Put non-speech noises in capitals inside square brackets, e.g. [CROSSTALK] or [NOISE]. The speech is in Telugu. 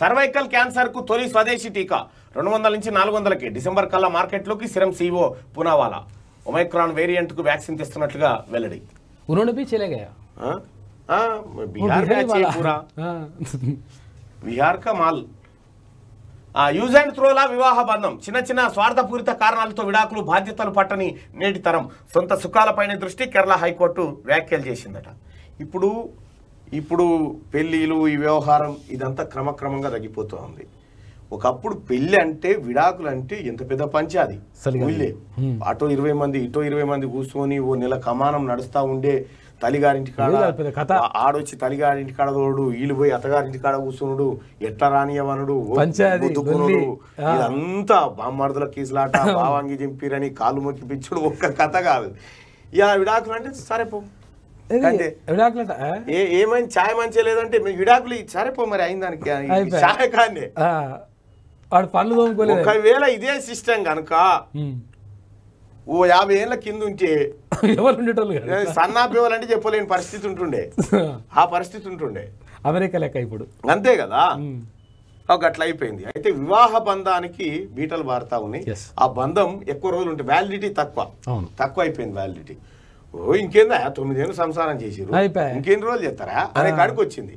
సర్వైకల్ క్యాన్సర్ కు తొలి స్వదేశీ టీకా రెండు వందల నుంచి నాలుగు వందలకి డిసెంబర్ కల్లా మార్కెట్లోకి సిరం సిఓ పునావాలా ఒమైక్రాన్ కు వ్యాక్సిన్ తెస్తున్నట్లుగా వెల్లడి యూజ్ అండ్ త్రోలా వివాహ బంధం చిన్న చిన్న స్వార్థపూరిత కారణాలతో విడాకులు బాధ్యతలు పట్టని నేటి తరం సొంత సుఖాలపైన దృష్టి కేరళ హైకోర్టు వ్యాఖ్యలు చేసిందట ఇప్పుడు ఇప్పుడు పెళ్ళిళ్ళు ఈ వ్యవహారం ఇదంతా క్రమక్రమంగా తగ్గిపోతూ ఉంది ఒకప్పుడు పెళ్ళి అంటే విడాకులు అంటే ఎంత పెద్ద అది ఊళ్ళే అటో ఇరవై మంది ఇటో ఇరవై మంది కూర్చొని ఓ నెల కమానం నడుస్తూ ఉండే తల్లిగారింటి కాడ ఆడొచ్చి తల్లిగారింటి కాడదోడు తోడు వీళ్ళు పోయి అత్తగారింటి కాడ కూర్చునుడు ఎట్లా రానియవనుడు ఇదంతా బామ్మర్దుల కేసులాట [LAUGHS] బావాంగి చెంపిరని కాలు మొక్కి పిచ్చుడు ఒక్క కథ కాదు ఇక విడాకులు అంటే సరే పో ఏమైంది ఛాయ్ మంచిగా లేదంటే మీ విడాకులు సరే పో మరి అయింది దానికి ఛాయ్ కానీ వాడు పళ్ళు తోముకోలేదు ఒకవేళ ఇదే సిస్టమ్ కనుక ఓ యాభై ఏళ్ళ కింద ఉంటే సన్నాపేవాళ్ళు [LAUGHS] అంటే చెప్పలేని పరిస్థితి ఉంటుండే [LAUGHS] ఆ పరిస్థితి ఉంటుండే అమెరికా లెక్క ఇప్పుడు అంతే కదా ఒక అట్లా అయిపోయింది అయితే వివాహ బంధానికి బీటలు బారుతా ఉన్నాయి ఆ బంధం ఎక్కువ రోజులు ఉంటే వ్యాలిడిటీ తక్కువ తక్కువ అయిపోయింది వ్యాలిడిటీ ఓ ఇంకేందా తొమ్మిదేళ్ళు సంసారం చేసి ఇంకేం రోజులు చెప్తారా అనే కాడికి వచ్చింది